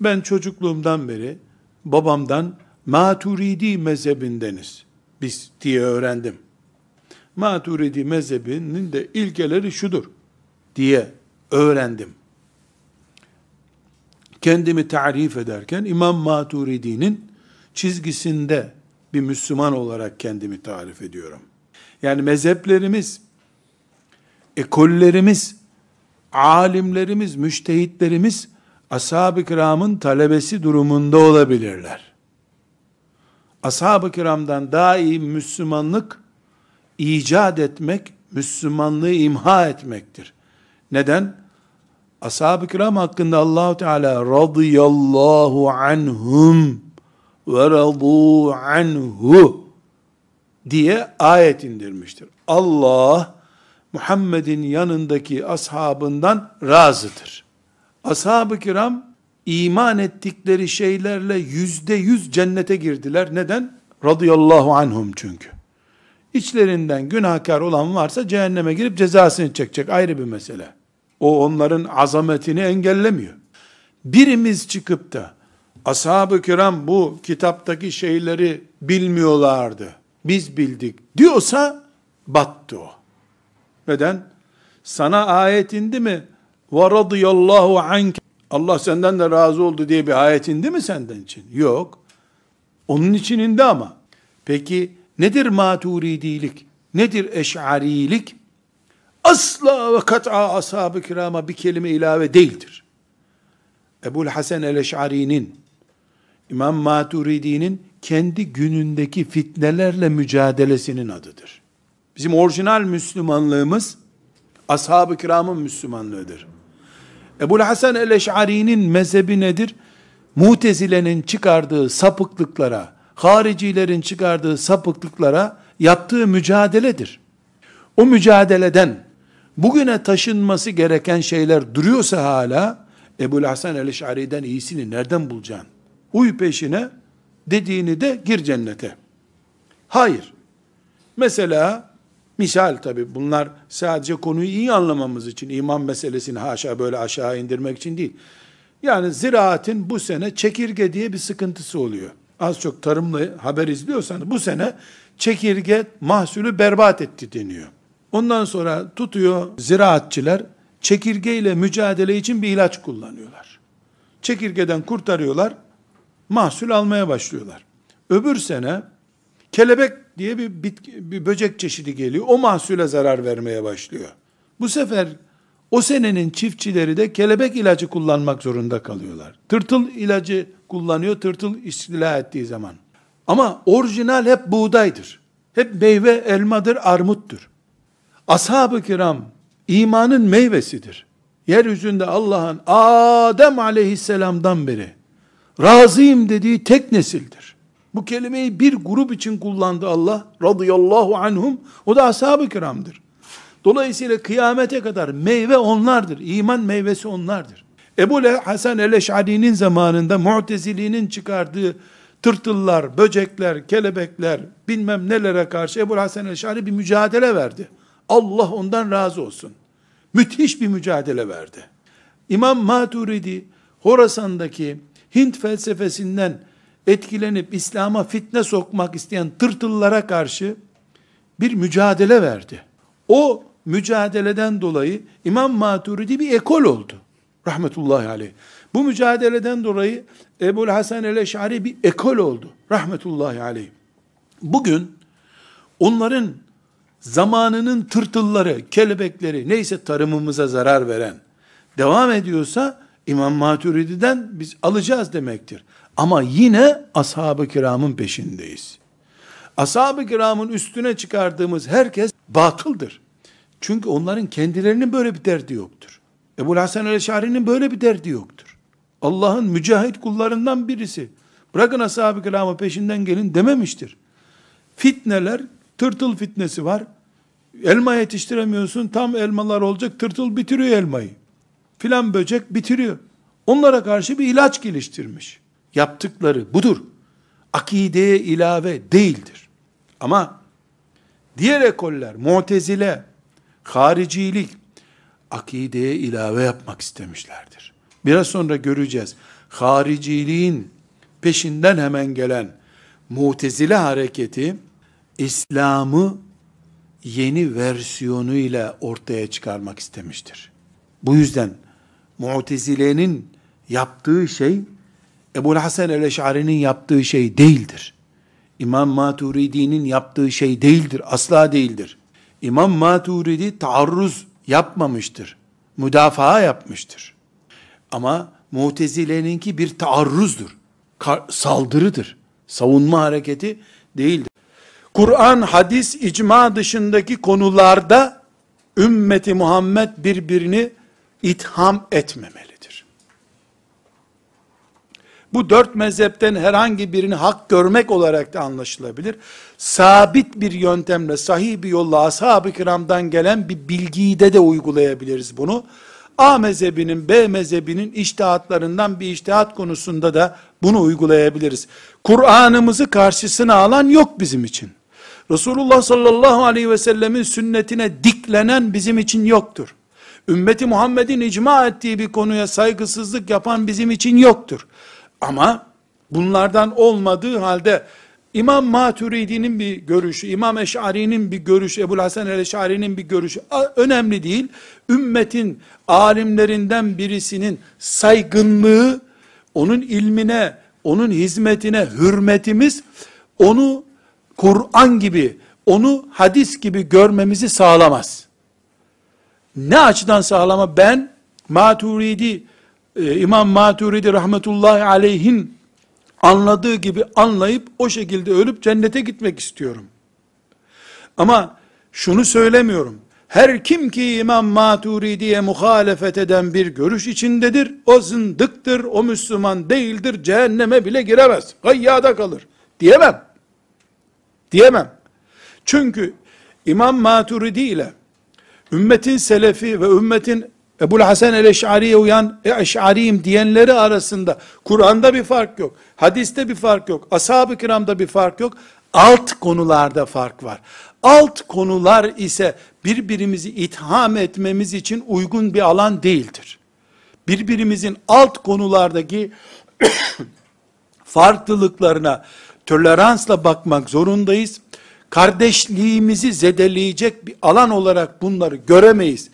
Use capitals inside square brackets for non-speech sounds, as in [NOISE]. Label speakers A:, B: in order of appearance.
A: Ben çocukluğumdan beri babamdan Maturidi mezhebindeniz biz diye öğrendim. Maturidi mezhebinin de ilkeleri şudur diye öğrendim. Kendimi tarif ederken İmam Maturidi'nin çizgisinde bir Müslüman olarak kendimi tarif ediyorum. Yani mezheplerimiz, ekollerimiz, alimlerimiz, müştehitlerimiz ashab-ı kiramın talebesi durumunda olabilirler. Ashab-ı kiramdan daha iyi Müslümanlık icat etmek, Müslümanlığı imha etmektir. Neden? Ashab-ı kiram hakkında Allahu Teala radıyallahu anhum ve radu anhu diye ayet indirmiştir. Allah Muhammed'in yanındaki ashabından razıdır. Ashab-ı kiram iman ettikleri şeylerle yüzde yüz cennete girdiler. Neden? Radıyallahu anhum çünkü. İçlerinden günahkar olan varsa cehenneme girip cezasını çekecek ayrı bir mesele. O onların azametini engellemiyor. Birimiz çıkıp da ashab-ı kiram bu kitaptaki şeyleri bilmiyorlardı. Biz bildik diyorsa battı o. Neden? Sana ayet indi mi? ve radıyallahu anke Allah senden de razı oldu diye bir ayet indi mi senden için? Yok. Onun için indi ama. Peki nedir maturidilik? Nedir eşarilik? Asla ve kat'a ashab-ı kirama bir kelime ilave değildir. Ebul Hasan el-Eş'ari'nin, İmam Maturidi'nin kendi günündeki fitnelerle mücadelesinin adıdır. Bizim orijinal Müslümanlığımız, ashab-ı kiramın Müslümanlığıdır. Ebu Hasan el-Eş'ari'nin mezhebi nedir? Mutezile'nin çıkardığı sapıklıklara, haricilerin çıkardığı sapıklıklara yaptığı mücadeledir. O mücadeleden bugüne taşınması gereken şeyler duruyorsa hala Ebu Hasan el-Eş'ari'den iyisini nereden bulacaksın? Uy peşine dediğini de gir cennete. Hayır. Mesela Misal tabi bunlar sadece konuyu iyi anlamamız için, iman meselesini haşa böyle aşağı indirmek için değil. Yani ziraatin bu sene çekirge diye bir sıkıntısı oluyor. Az çok tarımlı haber izliyorsanız bu sene çekirge mahsulü berbat etti deniyor. Ondan sonra tutuyor ziraatçiler çekirge ile mücadele için bir ilaç kullanıyorlar. Çekirgeden kurtarıyorlar, mahsul almaya başlıyorlar. Öbür sene kelebek diye bir, bitki, bir böcek çeşidi geliyor. O mahsule zarar vermeye başlıyor. Bu sefer o senenin çiftçileri de kelebek ilacı kullanmak zorunda kalıyorlar. Tırtıl ilacı kullanıyor, tırtıl istila ettiği zaman. Ama orijinal hep buğdaydır. Hep meyve elmadır, armuttur. Ashab-ı kiram imanın meyvesidir. Yeryüzünde Allah'ın Adem aleyhisselamdan beri razıyım dediği tek nesildir. Bu kelimeyi bir grup için kullandı Allah. Radıyallahu anhum. O da ashab-ı kiramdır. Dolayısıyla kıyamete kadar meyve onlardır. İman meyvesi onlardır. Ebu Hasan el-Eş'ari'nin zamanında Mu'tezili'nin çıkardığı tırtıllar, böcekler, kelebekler, bilmem nelere karşı Ebu Hasan el-Eş'ari bir mücadele verdi. Allah ondan razı olsun. Müthiş bir mücadele verdi. İmam Maturidi Horasan'daki Hint felsefesinden etkilenip İslam'a fitne sokmak isteyen tırtıllara karşı bir mücadele verdi. O mücadeleden dolayı İmam Maturidi bir ekol oldu. Rahmetullahi aleyh. Bu mücadeleden dolayı Ebul Hasan el-Eş'ari bir ekol oldu. Rahmetullahi aleyh. Bugün onların zamanının tırtılları, kelebekleri, neyse tarımımıza zarar veren, devam ediyorsa İmam Maturidi'den biz alacağız demektir. Ama yine ashab-ı kiramın peşindeyiz. Ashab-ı kiramın üstüne çıkardığımız herkes batıldır. Çünkü onların kendilerinin böyle bir derdi yoktur. Ebu Hasan el-Şari'nin böyle bir derdi yoktur. Allah'ın mücahit kullarından birisi. Bırakın ashab-ı kiramı peşinden gelin dememiştir. Fitneler, tırtıl fitnesi var. Elma yetiştiremiyorsun, tam elmalar olacak, tırtıl bitiriyor elmayı. Filan böcek bitiriyor. Onlara karşı bir ilaç geliştirmiş yaptıkları budur. Akideye ilave değildir. Ama diğer ekoller, mutezile, haricilik, akideye ilave yapmak istemişlerdir. Biraz sonra göreceğiz. Hariciliğin peşinden hemen gelen mutezile hareketi, İslam'ı yeni versiyonuyla ortaya çıkarmak istemiştir. Bu yüzden Mu'tezile'nin yaptığı şey Ebu Hasan el-Eş'ari'nin yaptığı şey değildir. İmam Maturidi'nin yaptığı şey değildir, asla değildir. İmam Maturidi taarruz yapmamıştır. Müdafaa yapmıştır. Ama Mutezile'ninki bir taarruzdur. saldırıdır. Savunma hareketi değildir. Kur'an, hadis, icma dışındaki konularda ümmeti Muhammed birbirini itham etmemeli bu dört mezhepten herhangi birini hak görmek olarak da anlaşılabilir. Sabit bir yöntemle, sahih bir yolla ashab-ı kiramdan gelen bir bilgiyi de de uygulayabiliriz bunu. A mezhebinin, B mezhebinin iştihatlarından bir iştihat konusunda da bunu uygulayabiliriz. Kur'an'ımızı karşısına alan yok bizim için. Resulullah sallallahu aleyhi ve sellemin sünnetine diklenen bizim için yoktur. Ümmeti Muhammed'in icma ettiği bir konuya saygısızlık yapan bizim için yoktur. Ama bunlardan olmadığı halde İmam Maturidi'nin bir görüşü, İmam Eş'ari'nin bir görüşü, Ebu Hasan el-Eş'ari'nin bir görüşü önemli değil. Ümmetin alimlerinden birisinin saygınlığı, onun ilmine, onun hizmetine hürmetimiz, onu Kur'an gibi, onu hadis gibi görmemizi sağlamaz. Ne açıdan sağlama? Ben Maturidi e, İmam Maturidi rahmetullahi aleyhin anladığı gibi anlayıp o şekilde ölüp cennete gitmek istiyorum. Ama şunu söylemiyorum. Her kim ki İmam Maturidi'ye muhalefet eden bir görüş içindedir, o zındıktır, o Müslüman değildir, cehenneme bile giremez, gayyada kalır. Diyemem. Diyemem. Çünkü İmam Maturidi ile ümmetin selefi ve ümmetin Ebul Hasan el-Eş'ari'ye uyan, e, Eş'ariyim diyenleri arasında Kur'an'da bir fark yok. Hadiste bir fark yok. Ashab-ı kiramda bir fark yok. Alt konularda fark var. Alt konular ise birbirimizi itham etmemiz için uygun bir alan değildir. Birbirimizin alt konulardaki [COUGHS] farklılıklarına toleransla bakmak zorundayız. Kardeşliğimizi zedeleyecek bir alan olarak bunları göremeyiz.